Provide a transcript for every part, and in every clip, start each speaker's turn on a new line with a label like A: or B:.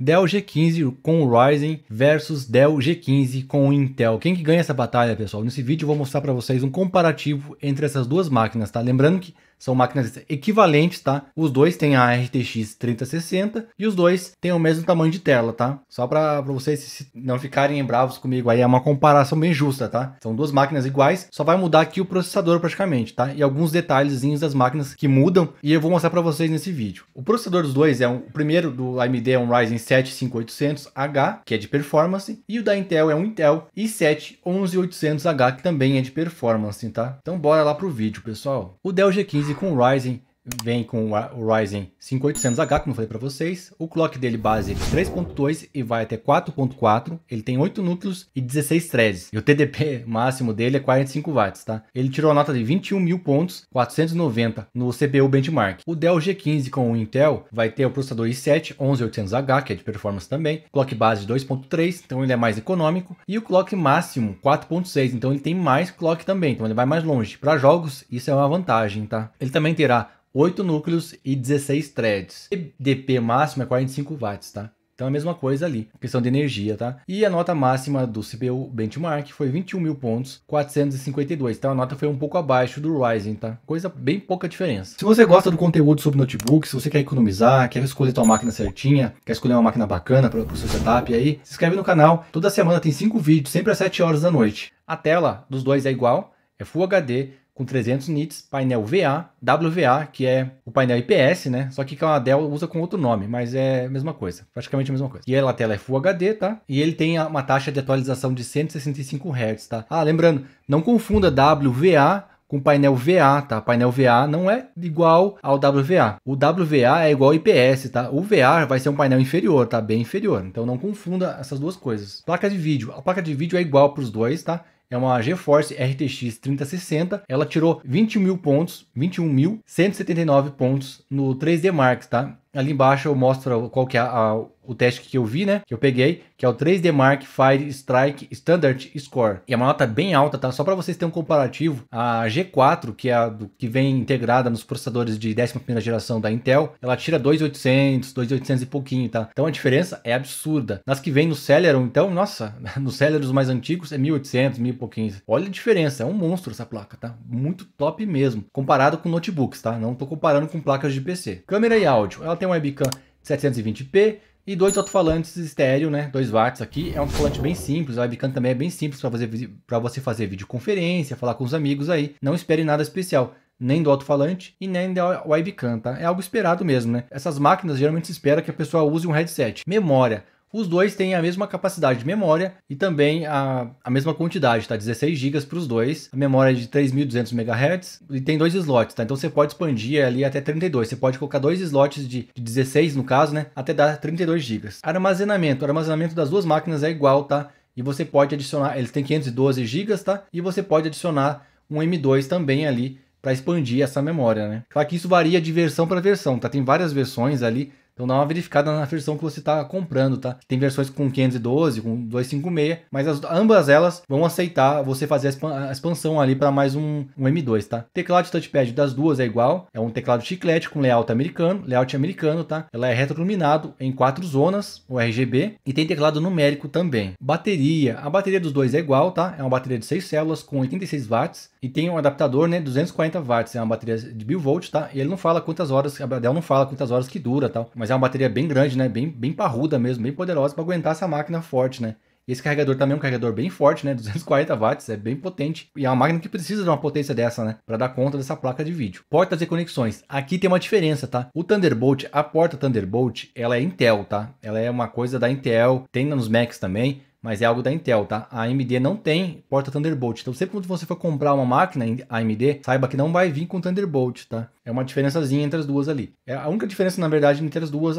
A: Dell G15 com o Ryzen versus Dell G15 com o Intel. Quem que ganha essa batalha, pessoal? Nesse vídeo eu vou mostrar para vocês um comparativo entre essas duas máquinas, tá? Lembrando que são máquinas equivalentes, tá? Os dois têm a RTX 3060 e os dois têm o mesmo tamanho de tela, tá? Só para vocês não ficarem bravos comigo aí, é uma comparação bem justa, tá? São duas máquinas iguais, só vai mudar aqui o processador praticamente, tá? E alguns detalhezinhos das máquinas que mudam e eu vou mostrar para vocês nesse vídeo. O processador dos dois é um, o primeiro do AMD é um Ryzen 7 5800H, que é de performance, e o da Intel é um Intel i7 11800H, que também é de performance, tá? Então bora lá pro vídeo, pessoal. O Dell G15 com o Ryzen vem com o Ryzen 5800H, como eu falei para vocês. O clock dele base é de 3.2 e vai até 4.4. Ele tem 8 núcleos e 16 threads. E o TDP máximo dele é 45 watts, tá? Ele tirou a nota de 21 mil pontos, 490 no CPU benchmark. O Dell G15 com o Intel vai ter o processador i7 11800H, que é de performance também. Clock base de 2.3, então ele é mais econômico. E o clock máximo 4.6, então ele tem mais clock também, então ele vai mais longe. Para jogos, isso é uma vantagem, tá? Ele também terá 8 núcleos e 16 threads. DP máximo é 45 watts, tá? Então é a mesma coisa ali, questão de energia, tá? E a nota máxima do CPU benchmark foi 21 mil pontos, 452. Então a nota foi um pouco abaixo do Ryzen, tá? Coisa bem pouca diferença. Se você gosta do conteúdo sobre notebook, se você quer economizar, quer escolher sua máquina certinha, quer escolher uma máquina bacana para o seu setup aí, se inscreve no canal. Toda semana tem 5 vídeos, sempre às 7 horas da noite. A tela dos dois é igual, é Full HD, com 300 nits, painel VA, WVA, que é o painel IPS, né? Só que a Dell usa com outro nome, mas é a mesma coisa, praticamente a mesma coisa. E ela, a tela é Full HD, tá? E ele tem uma taxa de atualização de 165 Hz, tá? Ah, lembrando, não confunda WVA com painel VA, tá? Painel VA não é igual ao WVA. O WVA é igual ao IPS, tá? O VA vai ser um painel inferior, tá? Bem inferior. Então não confunda essas duas coisas. Placa de vídeo. A placa de vídeo é igual para os dois, tá? é uma GeForce RTX 3060. Ela tirou 21 mil pontos, 21.179 pontos no 3D Marks, tá? ali embaixo eu mostro qual que é a, a, o teste que eu vi, né? Que eu peguei, que é o 3D Mark Fire Strike Standard Score. E é uma nota bem alta, tá? Só para vocês terem um comparativo, a G4, que é a do, que vem integrada nos processadores de 11ª geração da Intel, ela tira 2.800, 2.800 e pouquinho, tá? Então a diferença é absurda. Nas que vem no Celeron, então, nossa, no Celeron os mais antigos é 1.800, 1.000 e pouquinho. Olha a diferença, é um monstro essa placa, tá? Muito top mesmo, comparado com notebooks, tá? Não tô comparando com placas de PC. Câmera e áudio, ela tem um webcam 720p e dois alto-falantes estéreo, né? 2 watts aqui. É um alto-falante bem simples. A webcam também é bem simples para fazer para você fazer videoconferência, falar com os amigos aí. Não espere nada especial. Nem do alto-falante e nem da webcam, tá? É algo esperado mesmo, né? Essas máquinas geralmente se espera que a pessoa use um headset. Memória. Os dois têm a mesma capacidade de memória e também a, a mesma quantidade, tá? 16 GB para os dois. A memória é de 3.200 MHz e tem dois slots, tá? Então você pode expandir ali até 32. Você pode colocar dois slots de, de 16, no caso, né? Até dar 32 GB. Armazenamento. O armazenamento das duas máquinas é igual, tá? E você pode adicionar... Eles têm 512 GB, tá? E você pode adicionar um M2 também ali para expandir essa memória, né? Claro que isso varia de versão para versão, tá? Tem várias versões ali então dá uma verificada na versão que você está comprando, tá? Tem versões com 512, com 256, mas as, ambas elas vão aceitar você fazer a expansão ali para mais um, um, M2, tá? Teclado de touchpad das duas é igual, é um teclado chiclete com layout americano, layout americano, tá? Ela é retroiluminado em quatro zonas, o RGB, e tem teclado numérico também. Bateria, a bateria dos dois é igual, tá? É uma bateria de 6 células com 86 watts e tem um adaptador, né, 240 watts, é uma bateria de 1000 volt tá? E ele não fala quantas horas, a Dell não fala quantas horas que dura, tal, mas mas é uma bateria bem grande, né? Bem, bem parruda mesmo, bem poderosa para aguentar essa máquina forte, né? Esse carregador também é um carregador bem forte, né? 240 watts, é bem potente. E é uma máquina que precisa de uma potência dessa, né? Para dar conta dessa placa de vídeo. Portas e conexões. Aqui tem uma diferença, tá? O Thunderbolt, a porta Thunderbolt, ela é Intel, tá? Ela é uma coisa da Intel, tem nos Macs também mas é algo da Intel, tá? A AMD não tem porta Thunderbolt. Então, sempre que você for comprar uma máquina AMD, saiba que não vai vir com Thunderbolt, tá? É uma diferençazinha entre as duas ali. É a única diferença, na verdade, entre as duas,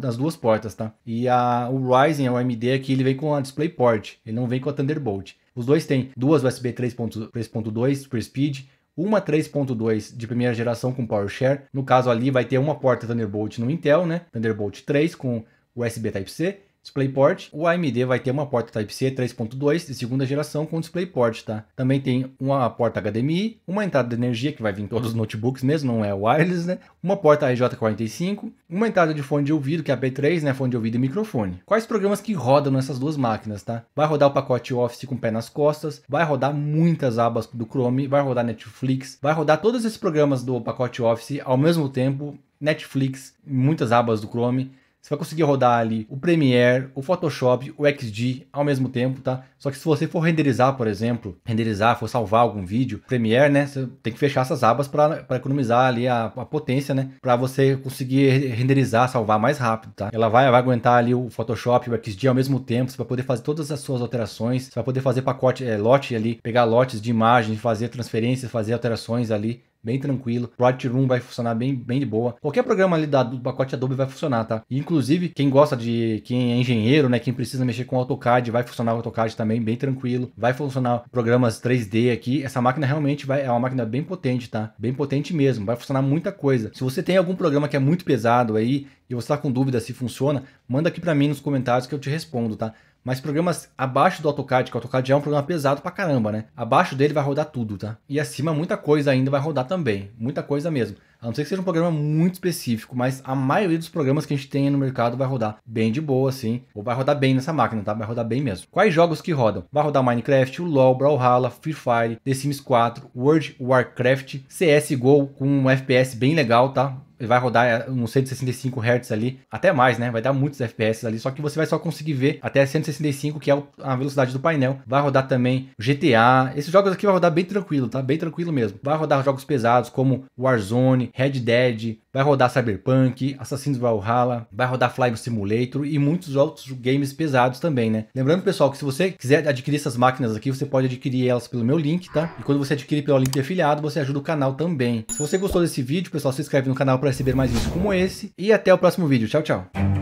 A: nas duas portas, tá? E a, o Ryzen, o AMD aqui, ele vem com a DisplayPort, ele não vem com a Thunderbolt. Os dois têm duas USB 3.2 per speed, uma 3.2 de primeira geração com PowerShare. No caso ali vai ter uma porta Thunderbolt no Intel, né? Thunderbolt 3 com USB Type-C DisplayPort. O AMD vai ter uma porta Type-C 3.2 de segunda geração com DisplayPort, tá? Também tem uma porta HDMI, uma entrada de energia que vai vir em todos os notebooks mesmo, não é wireless, né? Uma porta RJ45, uma entrada de fone de ouvido, que é a P3, né? Fone de ouvido e microfone. Quais programas que rodam nessas duas máquinas, tá? Vai rodar o pacote Office com o pé nas costas, vai rodar muitas abas do Chrome, vai rodar Netflix, vai rodar todos esses programas do pacote Office ao mesmo tempo, Netflix, muitas abas do Chrome, você vai conseguir rodar ali o Premiere, o Photoshop, o XD ao mesmo tempo, tá? Só que se você for renderizar, por exemplo, renderizar, for salvar algum vídeo, Premiere, né? Você tem que fechar essas abas para economizar ali a, a potência, né? Para você conseguir renderizar, salvar mais rápido, tá? Ela vai, vai aguentar ali o Photoshop, o XD ao mesmo tempo. Você vai poder fazer todas as suas alterações. Você vai poder fazer pacote, é, lote ali, pegar lotes de imagens, fazer transferências, fazer alterações ali bem tranquilo. Lightroom Room vai funcionar bem, bem de boa. Qualquer programa ali do pacote Adobe vai funcionar, tá? E, inclusive, quem gosta de. quem é engenheiro, né? Quem precisa mexer com AutoCAD, vai funcionar o AutoCAD também, bem tranquilo. Vai funcionar programas 3D aqui. Essa máquina realmente vai, é uma máquina bem potente, tá? Bem potente mesmo. Vai funcionar muita coisa. Se você tem algum programa que é muito pesado aí e você tá com dúvida se funciona, manda aqui para mim nos comentários que eu te respondo, tá? Mas programas abaixo do AutoCAD, que o AutoCAD já é um programa pesado pra caramba, né? Abaixo dele vai rodar tudo, tá? E acima muita coisa ainda vai rodar também, muita coisa mesmo. A não ser que seja um programa muito específico, mas a maioria dos programas que a gente tem no mercado vai rodar bem de boa, assim. Ou vai rodar bem nessa máquina, tá? Vai rodar bem mesmo. Quais jogos que rodam? Vai rodar Minecraft, o LoL, Brawlhalla, Free Fire, The Sims 4, World Warcraft, CSGO com um FPS bem legal, tá? vai rodar é, uns 165 Hz ali, até mais, né? Vai dar muitos FPS ali, só que você vai só conseguir ver até 165, que é a velocidade do painel. Vai rodar também GTA. Esses jogos aqui vai rodar bem tranquilo, tá? Bem tranquilo mesmo. Vai rodar jogos pesados como Warzone, Red Dead, vai rodar Cyberpunk, Assassin's Valhalla, vai rodar Flight Simulator e muitos outros games pesados também, né? Lembrando, pessoal, que se você quiser adquirir essas máquinas aqui, você pode adquirir elas pelo meu link, tá? E quando você adquirir pelo link de afiliado, você ajuda o canal também. Se você gostou desse vídeo, pessoal, se inscreve no canal para receber mais vídeos como esse. E até o próximo vídeo. Tchau, tchau.